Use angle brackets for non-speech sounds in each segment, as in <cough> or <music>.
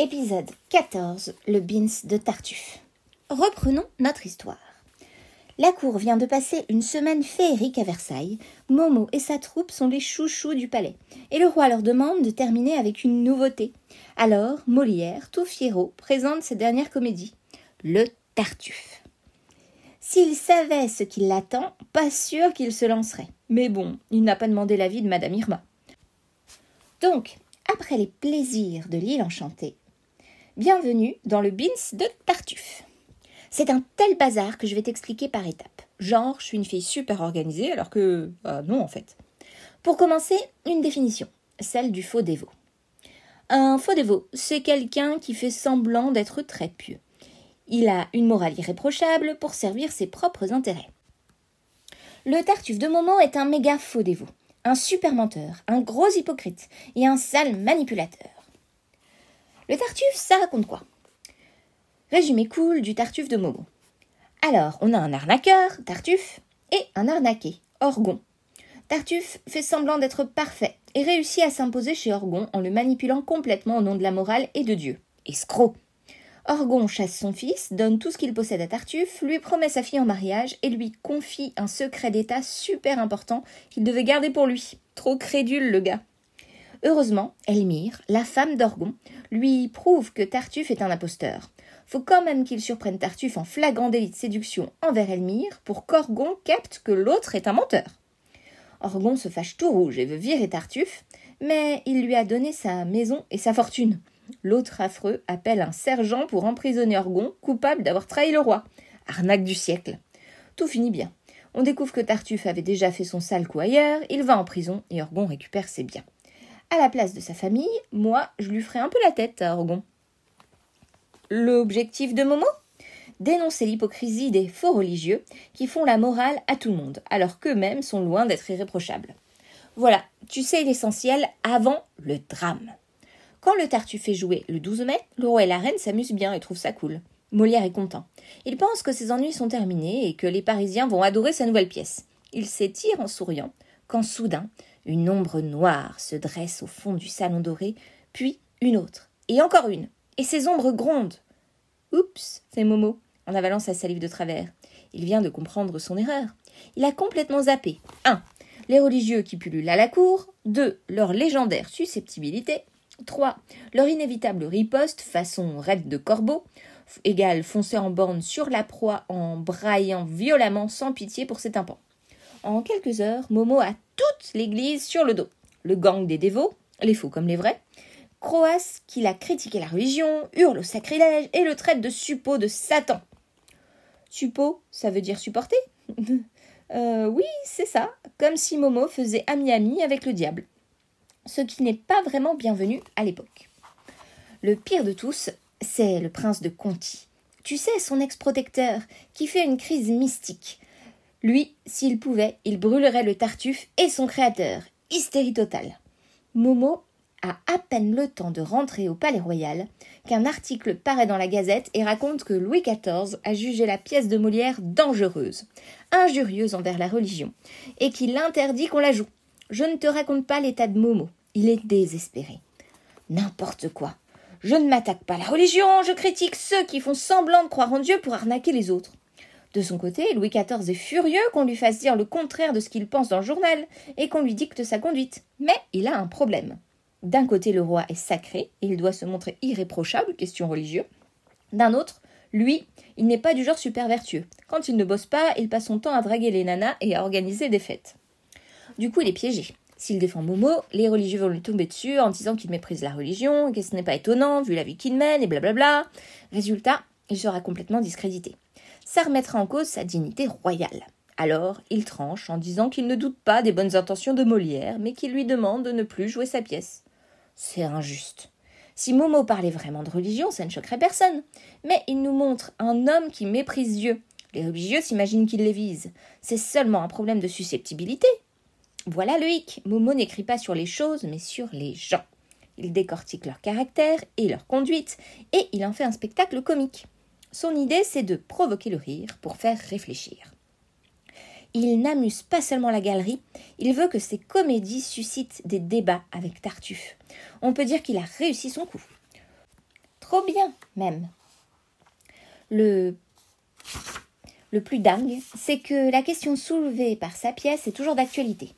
Épisode 14 Le beans de Tartuffe. Reprenons notre histoire. La cour vient de passer une semaine féerique à Versailles. Momo et sa troupe sont les chouchous du palais, et le roi leur demande de terminer avec une nouveauté. Alors, Molière, tout fierot, présente sa dernière comédie, le Tartuffe. S'il savait ce qui l'attend, pas sûr qu'il se lancerait. Mais bon, il n'a pas demandé l'avis de Madame Irma. Donc, après les plaisirs de l'île enchantée, Bienvenue dans le bins de Tartuffe. C'est un tel bazar que je vais t'expliquer par étapes. Genre, je suis une fille super organisée alors que. Bah, non, en fait. Pour commencer, une définition, celle du faux dévot. Un faux dévot, c'est quelqu'un qui fait semblant d'être très pieux. Il a une morale irréprochable pour servir ses propres intérêts. Le Tartuffe de Momo est un méga faux dévot, un super menteur, un gros hypocrite et un sale manipulateur. Le Tartuffe, ça raconte quoi Résumé cool du Tartuffe de Momo. Alors, on a un arnaqueur, Tartuffe, et un arnaqué, Orgon. Tartuffe fait semblant d'être parfait et réussit à s'imposer chez Orgon en le manipulant complètement au nom de la morale et de Dieu. Escroc Orgon chasse son fils, donne tout ce qu'il possède à Tartuffe, lui promet sa fille en mariage et lui confie un secret d'État super important qu'il devait garder pour lui. Trop crédule le gars. Heureusement, Elmire, la femme d'Orgon, lui prouve que Tartuffe est un imposteur. Faut quand même qu'il surprenne Tartuffe en flagrant délit de séduction envers Elmire pour qu'Orgon capte que l'autre est un menteur. Orgon se fâche tout rouge et veut virer Tartuffe, mais il lui a donné sa maison et sa fortune. L'autre affreux appelle un sergent pour emprisonner Orgon, coupable d'avoir trahi le roi. Arnaque du siècle. Tout finit bien. On découvre que Tartuffe avait déjà fait son sale coup ailleurs, il va en prison et Orgon récupère ses biens. À la place de sa famille, moi, je lui ferai un peu la tête à Orgon. L'objectif de Momo Dénoncer l'hypocrisie des faux religieux qui font la morale à tout le monde, alors qu'eux-mêmes sont loin d'être irréprochables. Voilà, tu sais l'essentiel avant le drame. Quand le Tartuffe est joué le 12 mai, le roi et la reine s'amusent bien et trouvent ça cool. Molière est content. Il pense que ses ennuis sont terminés et que les Parisiens vont adorer sa nouvelle pièce. Il s'étire en souriant, quand soudain, une ombre noire se dresse au fond du salon doré, puis une autre, et encore une, et ces ombres grondent. Oups, fait Momo, en avalant sa salive de travers. Il vient de comprendre son erreur. Il a complètement zappé. 1. Les religieux qui pullulent à la cour. 2. Leur légendaire susceptibilité. 3. Leur inévitable riposte façon raide de corbeau, égale foncer en borne sur la proie en braillant violemment sans pitié pour ses tympans. En quelques heures, Momo a toute l'Église sur le dos. Le gang des dévots, les faux comme les vrais, croasse qui a critiqué la religion, hurle au sacrilège et le traite de suppôt de Satan. Suppôt, ça veut dire supporter <laughs> euh, Oui, c'est ça, comme si Momo faisait ami-ami avec le diable. Ce qui n'est pas vraiment bienvenu à l'époque. Le pire de tous, c'est le prince de Conti. Tu sais, son ex-protecteur, qui fait une crise mystique, lui, s'il pouvait, il brûlerait le Tartuffe et son créateur. Hystérie totale. Momo a à peine le temps de rentrer au Palais Royal qu'un article paraît dans la Gazette et raconte que Louis XIV a jugé la pièce de Molière dangereuse, injurieuse envers la religion, et qu'il interdit qu'on la joue. Je ne te raconte pas l'état de Momo. Il est désespéré. N'importe quoi. Je ne m'attaque pas à la religion, je critique ceux qui font semblant de croire en Dieu pour arnaquer les autres. De son côté, Louis XIV est furieux qu'on lui fasse dire le contraire de ce qu'il pense dans le journal et qu'on lui dicte sa conduite. Mais il a un problème. D'un côté, le roi est sacré et il doit se montrer irréprochable, question religieuse. D'un autre, lui, il n'est pas du genre super vertueux. Quand il ne bosse pas, il passe son temps à draguer les nanas et à organiser des fêtes. Du coup, il est piégé. S'il défend Momo, les religieux vont lui tomber dessus en disant qu'il méprise la religion, que ce n'est pas étonnant vu la vie qu'il mène et blablabla. Résultat, il sera complètement discrédité ça remettra en cause sa dignité royale. Alors, il tranche en disant qu'il ne doute pas des bonnes intentions de Molière, mais qu'il lui demande de ne plus jouer sa pièce. C'est injuste. Si Momo parlait vraiment de religion, ça ne choquerait personne. Mais il nous montre un homme qui méprise Dieu. Les religieux s'imaginent qu'il les vise. C'est seulement un problème de susceptibilité. Voilà le hic. Momo n'écrit pas sur les choses, mais sur les gens. Il décortique leur caractère et leur conduite, et il en fait un spectacle comique. Son idée, c'est de provoquer le rire pour faire réfléchir. Il n'amuse pas seulement la galerie, il veut que ses comédies suscitent des débats avec Tartuffe. On peut dire qu'il a réussi son coup. Trop bien, même. Le, le plus dingue, c'est que la question soulevée par sa pièce est toujours d'actualité.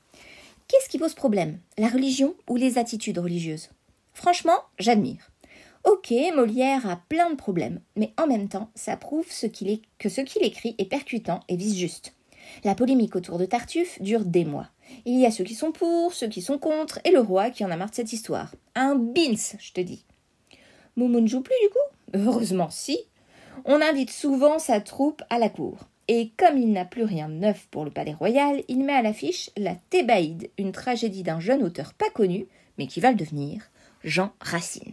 Qu'est-ce qui pose problème La religion ou les attitudes religieuses Franchement, j'admire. Ok, Molière a plein de problèmes, mais en même temps, ça prouve ce est, que ce qu'il écrit est percutant et vise juste. La polémique autour de Tartuffe dure des mois. Il y a ceux qui sont pour, ceux qui sont contre, et le roi qui en a marre de cette histoire. Un bins, je te dis. Momo ne joue plus du coup Heureusement si. On invite souvent sa troupe à la cour. Et comme il n'a plus rien de neuf pour le palais royal, il met à l'affiche La Thébaïde, une tragédie d'un jeune auteur pas connu, mais qui va le devenir, Jean Racine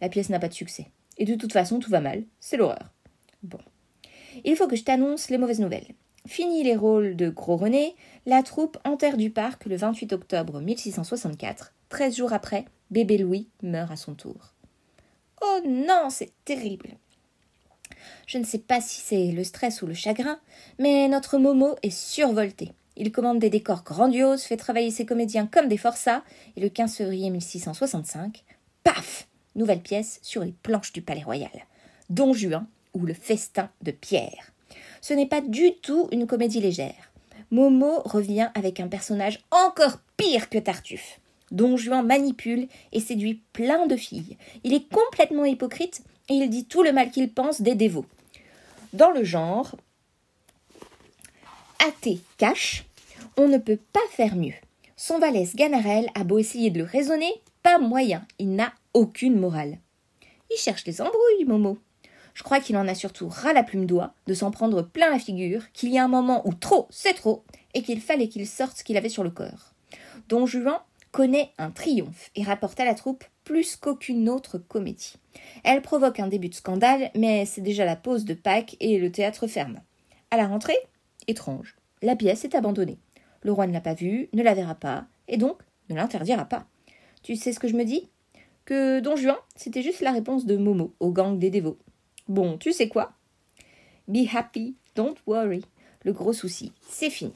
la pièce n'a pas de succès. Et de toute façon, tout va mal. C'est l'horreur. Bon. Il faut que je t'annonce les mauvaises nouvelles. Fini les rôles de Gros René, la troupe enterre du parc le 28 octobre 1664. Treize jours après, bébé Louis meurt à son tour. Oh non, c'est terrible. Je ne sais pas si c'est le stress ou le chagrin, mais notre Momo est survolté. Il commande des décors grandioses, fait travailler ses comédiens comme des forçats, et le 15 février 1665, paf Nouvelle pièce sur les planches du Palais Royal. Don Juan ou le festin de Pierre. Ce n'est pas du tout une comédie légère. Momo revient avec un personnage encore pire que Tartuffe. Don Juan manipule et séduit plein de filles. Il est complètement hypocrite et il dit tout le mal qu'il pense des dévots. Dans le genre athée cache, on ne peut pas faire mieux. Son valet Ganarelle a beau essayer de le raisonner, pas moyen, il n'a aucune morale. Il cherche les embrouilles, Momo. Je crois qu'il en a surtout ras la plume d'oie de s'en prendre plein la figure, qu'il y a un moment où trop, c'est trop, et qu'il fallait qu'il sorte ce qu'il avait sur le corps. Don Juan connaît un triomphe et rapporte à la troupe plus qu'aucune autre comédie. Elle provoque un début de scandale, mais c'est déjà la pause de Pâques et le théâtre ferme. À la rentrée, étrange, la pièce est abandonnée. Le roi ne l'a pas vue, ne la verra pas, et donc ne l'interdira pas. Tu sais ce que je me dis Que Don Juan, c'était juste la réponse de Momo au gang des dévots. Bon, tu sais quoi Be happy, don't worry. Le gros souci, c'est fini.